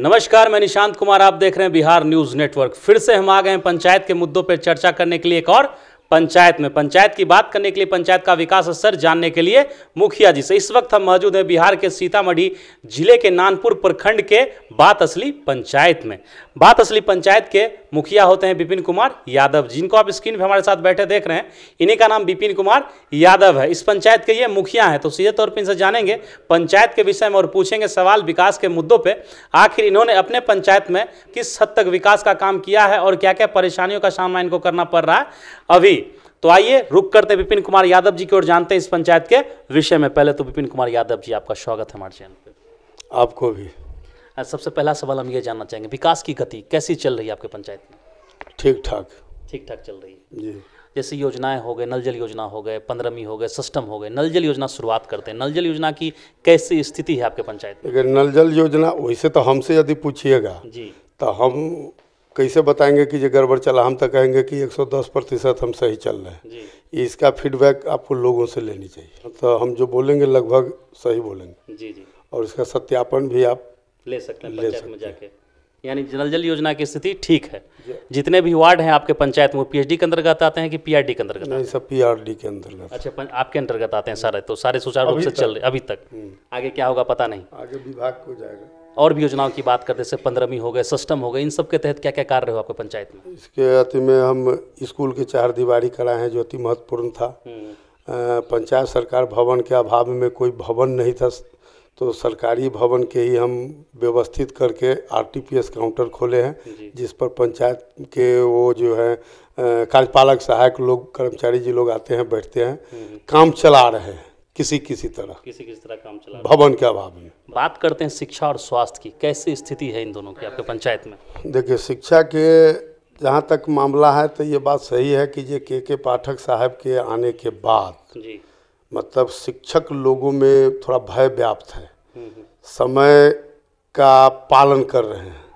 नमस्कार मैं निशांत कुमार आप देख रहे हैं बिहार न्यूज नेटवर्क फिर से हम आ गए हैं पंचायत के मुद्दों पर चर्चा करने के लिए एक और पंचायत में पंचायत की बात करने के लिए पंचायत का विकास स्तर जानने के लिए मुखिया जी से इस वक्त हम मौजूद हैं बिहार के सीतामढ़ी जिले के नानपुर प्रखंड के बात असली पंचायत में बात असली पंचायत के मुखिया होते हैं विपिन कुमार यादव जिनको आप स्क्रीन पर हमारे साथ बैठे देख रहे हैं इन्हीं का नाम विपिन कुमार यादव है इस पंचायत के ये मुखिया हैं तो सीधे तौर पर इनसे जानेंगे पंचायत के विषय में और पूछेंगे सवाल विकास के मुद्दों पर आखिर इन्होंने अपने पंचायत में किस हद तक विकास का काम किया है और क्या क्या परेशानियों का सामना इनको करना पड़ रहा है अभी तो आइए रुक करते हैं विपिन कुमार यादव जी की ओर जानते हैं इस पंचायत के विषय में पहले तो विपिन कुमार यादव जी आपका स्वागत है हमारे चैनल पर आपको भी सबसे पहला सवाल हम ये जानना चाहेंगे विकास की गति कैसी चल रही है आपके पंचायत में ठीक ठाक ठीक ठाक चल रही है जी जैसे योजनाएं हो गए नल जल योजना हो गए पंद्रहवीं हो गए सिस्टम हो गए नल जल योजना शुरुआत करते हैं नल जल योजना की कैसी स्थिति है आपके पंचायत में अगर नल जल योजना वैसे तो हमसे यदि पूछिएगा जी तो हम कैसे बताएंगे कि जो गड़बड़ चला हम तो कहेंगे कि 110 प्रतिशत हम सही चल रहे हैं इसका फीडबैक आपको लोगों से लेनी चाहिए तो हम जो बोलेंगे लगभग सही बोलेंगे जी जी और इसका सत्यापन भी आप ले सकते हैं सकते में जाके यानी जल जल योजना की स्थिति ठीक है जितने भी वार्ड हैं आपके पंचायत में पी के अंतर्गत आते हैं कि पी के अंतर्गत नहीं सब डी के अंतर्गत अच्छा आपके अंतर्गत आते हैं सारे तो सारे सुचारू रूप से चल रहे अभी तक हम्म। आगे क्या होगा पता नहीं आगे विभाग को जाएगा और भी योजनाओं की बात करते जैसे पंद्रहवीं हो गए सस्टम हो गए इन सब के तहत क्या क्या कार्य हो आपके पंचायत में इसके अति में हम स्कूल की चार दीवारी कराए हैं जो अति महत्वपूर्ण था हम्म। पंचायत सरकार भवन के अभाव में कोई भवन नहीं था तो सरकारी भवन के ही हम व्यवस्थित करके आरटीपीएस काउंटर खोले हैं जिस पर पंचायत के वो जो है कार्यपालक सहायक लोग कर्मचारी जी लोग आते हैं बैठते हैं हम्म। काम चला रहे हैं किसी किसी तरह किसी किसी तरह काम चला भवन के अभाव में बात करते हैं शिक्षा और स्वास्थ्य की कैसी स्थिति है इन दोनों की आपके पंचायत में देखिए शिक्षा के जहाँ तक मामला है तो ये बात सही है कि ये के के पाठक साहब के आने के बाद जी मतलब शिक्षक लोगों में थोड़ा भय व्याप्त है हम्म, हम्म। समय का पालन कर रहे हैं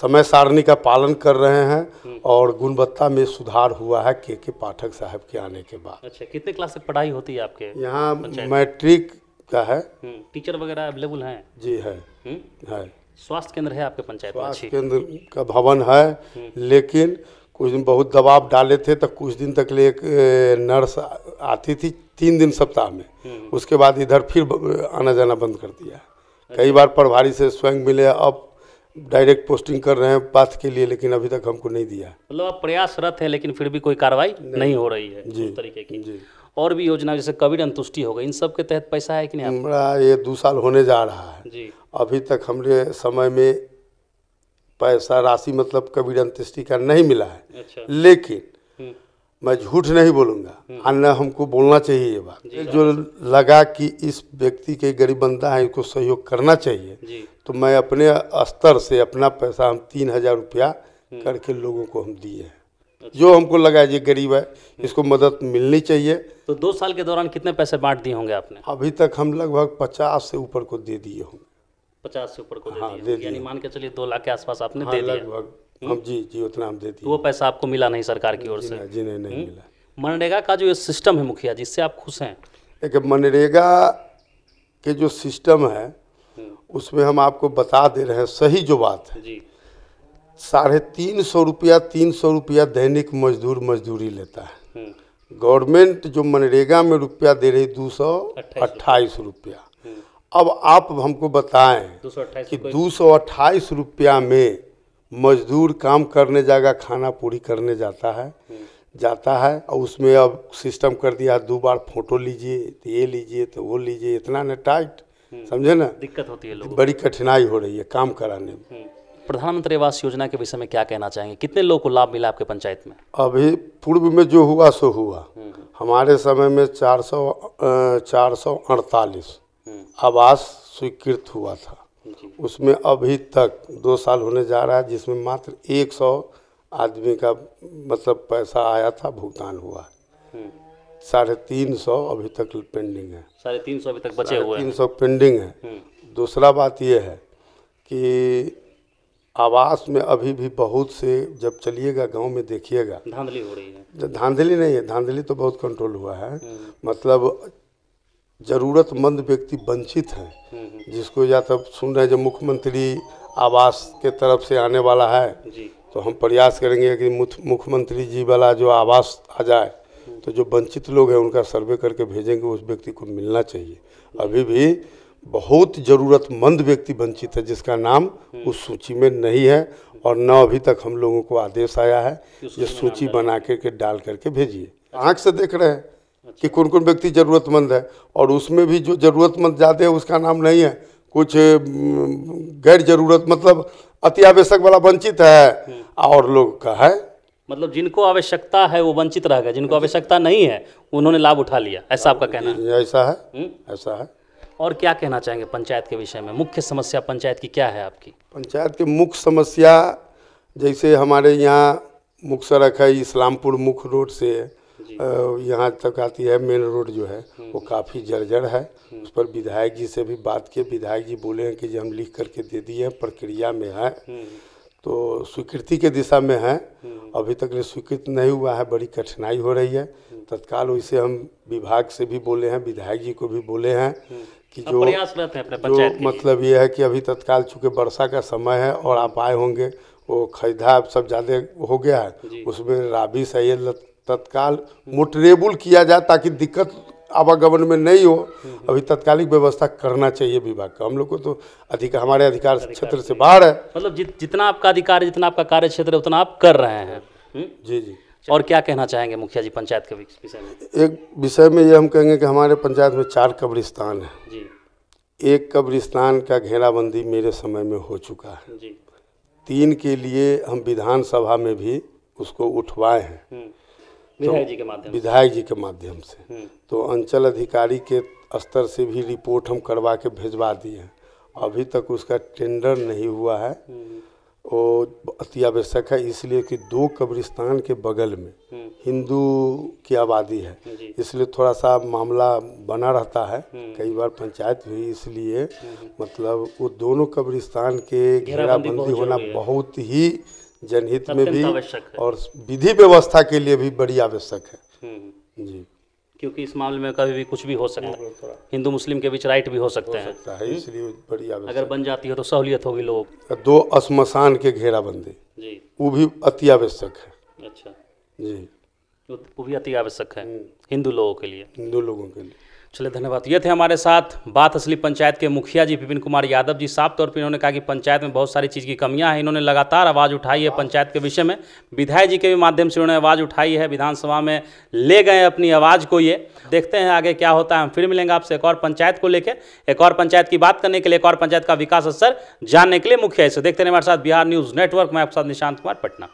समय सारणी का पालन कर रहे हैं हम्म। और गुणवत्ता में सुधार हुआ है के के पाठक साहब के आने के बाद अच्छा कितने क्लास से पढ़ाई होती है आपके यहाँ मैट्रिक का है हम्म, टीचर वगैरह अवेलेबल हैं जी है हम्म? है स्वास्थ्य केंद्र है आपके पंचायत स्वास्थ्य केंद्र का भवन है लेकिन कुछ दिन बहुत दबाव डाले थे तो कुछ दिन तक लिए एक नर्स आती थी तीन दिन सप्ताह में उसके बाद इधर फिर आना जाना बंद कर दिया कई अच्छा। बार प्रभारी से स्वयं मिले अब डायरेक्ट पोस्टिंग कर रहे हैं पाथ के लिए लेकिन अभी तक हमको नहीं दिया मतलब आप प्रयासरत है लेकिन फिर भी कोई कार्रवाई नहीं, नहीं हो रही है जी, तरीके की जी और भी योजना जैसे कोविड अंतुष्टि हो गई इन सब के तहत पैसा है कि नहीं हमारा ये दो साल होने जा रहा है जी अभी तक हमने समय में पैसा राशि मतलब कोविड अंतुष्टि का नहीं मिला है अच्छा। लेकिन हम्म। मैं झूठ नहीं बोलूंगा हम्म। अन्य हमको बोलना चाहिए ये बात जो लगा कि इस व्यक्ति के गरीब बंदा है इसको सहयोग करना चाहिए तो मैं अपने स्तर से अपना पैसा हम तीन हज़ार रुपया हम्म। करके लोगों को हम दिए हैं अच्छा। जो हमको लगा ये गरीब है हम्म। इसको मदद मिलनी चाहिए तो दो साल के दौरान कितने पैसे बांट दिए होंगे आपने अभी तक हम लगभग पचास से ऊपर को दे दिए होंगे पचास से ऊपर को हाँ, दे दिए यानी मान के चलिए दो लाख के आसपास आपने हाँ, दे दिया लगभग हम हम्म? जी जी उतना हम देती तो वो पैसा आपको मिला नहीं सरकार की ओर से जी नहीं नहीं हम्म? मिला मनरेगा का जो ये सिस्टम है मुखिया जिससे आप खुश हैं एक मनरेगा के जो सिस्टम है हम्म। उसमें हम आपको बता दे रहे हैं सही जो बात है साढ़े तीन सौ रुपया तीन सौ रुपया दैनिक मजदूर मजदूरी लेता है गवर्नमेंट जो मनरेगा में रुपया दे रही दो सौ अट्ठाईस रुपया अब आप हमको बताएं कि दो सौ अट्ठाईस रुपया में मजदूर काम करने जाएगा खाना पूरी करने जाता है जाता है और उसमें अब सिस्टम कर दिया दो बार फोटो लीजिए तो ये लीजिए तो वो लीजिए इतना ना टाइट हम्म। समझे ना दिक्कत होती है लोगों बड़ी कठिनाई हो रही है काम कराने में हम्म। प्रधानमंत्री आवास योजना के विषय में क्या कहना चाहेंगे कितने लोगों को लाभ मिला आपके पंचायत में अभी पूर्व में जो हुआ सो हुआ हम्म, हमारे समय में चार सौ चार सौ अड़तालीस आवास स्वीकृत हुआ था उसमें अभी तक दो साल होने जा रहा है जिसमें मात्र एक सौ आदमी का मतलब पैसा आया था भुगतान हुआ हम्म। साढ़े तीन सौ अभी तक पेंडिंग है साढ़े तीन सौ अभी तक बचे हुए तीन सौ पेंडिंग है हम्म। दूसरा बात यह है कि आवास में अभी भी बहुत से जब चलिएगा गांव में देखिएगा धांधली हो रही है तो धांधली नहीं है धांधली तो बहुत कंट्रोल हुआ है हम्म। मतलब ज़रूरतमंद व्यक्ति वंचित हैं जिसको या तो सुन रहे हैं जब मुख्यमंत्री आवास के तरफ से आने वाला है तो हम प्रयास करेंगे कि मुख्यमंत्री जी वाला जो आवास आ जाए तो जो वंचित लोग हैं उनका सर्वे करके भेजेंगे उस व्यक्ति को मिलना चाहिए अभी भी बहुत ज़रूरतमंद व्यक्ति वंचित है जिसका नाम उस सूची में नहीं है और न अभी तक हम लोगों को आदेश आया है ये सूची बना करके डाल करके भेजिए आँख से देख रहे हैं कि कौन कौन व्यक्ति ज़रूरतमंद है और उसमें भी जो ज़रूरतमंद ज़्यादा है उसका नाम नहीं है कुछ गैर ज़रूरत मतलब अति आवश्यक वाला वंचित है हम्म। और लोग का है मतलब जिनको आवश्यकता है वो वंचित रह गए जिनको आवश्यकता नहीं है उन्होंने लाभ उठा लिया ऐसा आपका कहना है ऐसा है हम्म। ऐसा है और क्या कहना चाहेंगे पंचायत के विषय में मुख्य समस्या पंचायत की क्या है आपकी पंचायत की मुख्य समस्या जैसे हमारे यहाँ मुख्य सड़क है इस्लामपुर मुख्य रोड से यहाँ तक आती है मेन रोड जो है हम्म। वो काफ़ी जर्जर है हम्म। उस पर विधायक जी से भी बात किए विधायक जी बोले हैं कि जो हम लिख करके दे दिए प्रक्रिया में है हम्म। तो स्वीकृति के दिशा में है अभी तक स्वीकृत नहीं हुआ है बड़ी कठिनाई हो रही है तत्काल वैसे हम विभाग से भी बोले हैं विधायक जी को भी बोले हैं कि जो है जो मतलब ये है कि अभी तत्काल चूँकि वर्षा का समय है और आप आए होंगे वो खरीदा सब ज़्यादा हो गया है उसमें राबी सैद तत्काल मोटरेबुल किया जाए ताकि दिक्कत आवागमन में नहीं हो अभी तत्कालिक व्यवस्था करना चाहिए विभाग का हम लोग को तो अधिकार हमारे अधिकार क्षेत्र से बाहर है मतलब जित, जितना आपका अधिकार है जितना आपका कार्य क्षेत्र है उतना आप कर रहे हैं हम्म? जी जी और क्या कहना चाहेंगे मुखिया जी पंचायत के विषय में एक विषय में ये हम कहेंगे कि हमारे पंचायत में चार कब्रिस्तान है एक कब्रिस्तान का घेराबंदी मेरे समय में हो चुका है तीन के लिए हम विधानसभा में भी उसको उठवाए हैं हम्म। विधायक जी के माध्यम विधायक जी के माध्यम से हम्म। तो अंचल अधिकारी के स्तर से भी रिपोर्ट हम करवा के भेजवा दिए हैं अभी तक उसका टेंडर नहीं हुआ है हम्म। वो अति आवश्यक है इसलिए कि दो कब्रिस्तान के बगल में हम्म। हिंदू की आबादी है इसलिए थोड़ा सा मामला बना रहता है कई बार पंचायत हुई इसलिए मतलब वो दोनों कब्रिस्तान के घेराबंदी होना बहुत ही जनहित में भी और विधि व्यवस्था के लिए भी बड़ी आवश्यक है हम्म, हम्म। जी क्योंकि इस मामले में कभी भी कुछ भी हो सकता है हिंदू मुस्लिम के बीच राइट भी हो सकते हैं है इसलिए बड़ी अगर बन जाती है तो सहूलियत होगी लोग दो अस्मशान के घेराबंदी जी वो भी अति आवश्यक है अच्छा जी वो भी अति आवश्यक है हम्म। हिंदू लोगों के लिए हिंदू लोगों के लिए चलिए धन्यवाद ये थे हमारे साथ बात असली पंचायत के मुखिया जी विपिन कुमार यादव जी साफ तौर पर इन्होंने कहा कि पंचायत में बहुत सारी चीज़ की कमियां हैं इन्होंने लगातार आवाज़ उठाई है पंचायत के विषय में विधायक जी के भी माध्यम से उन्होंने आवाज़ उठाई है विधानसभा में ले गए अपनी आवाज़ को ये देखते हैं आगे क्या होता है हम फिर मिलेंगे आपसे एक और पंचायत को लेकर एक और पंचायत की बात करने के लिए एक और पंचायत का विकास असर जानने के लिए मुखिया से देखते रहे हमारे साथ बिहार न्यूज़ नेटवर्क में आपके साथ निशांत कुमार पटना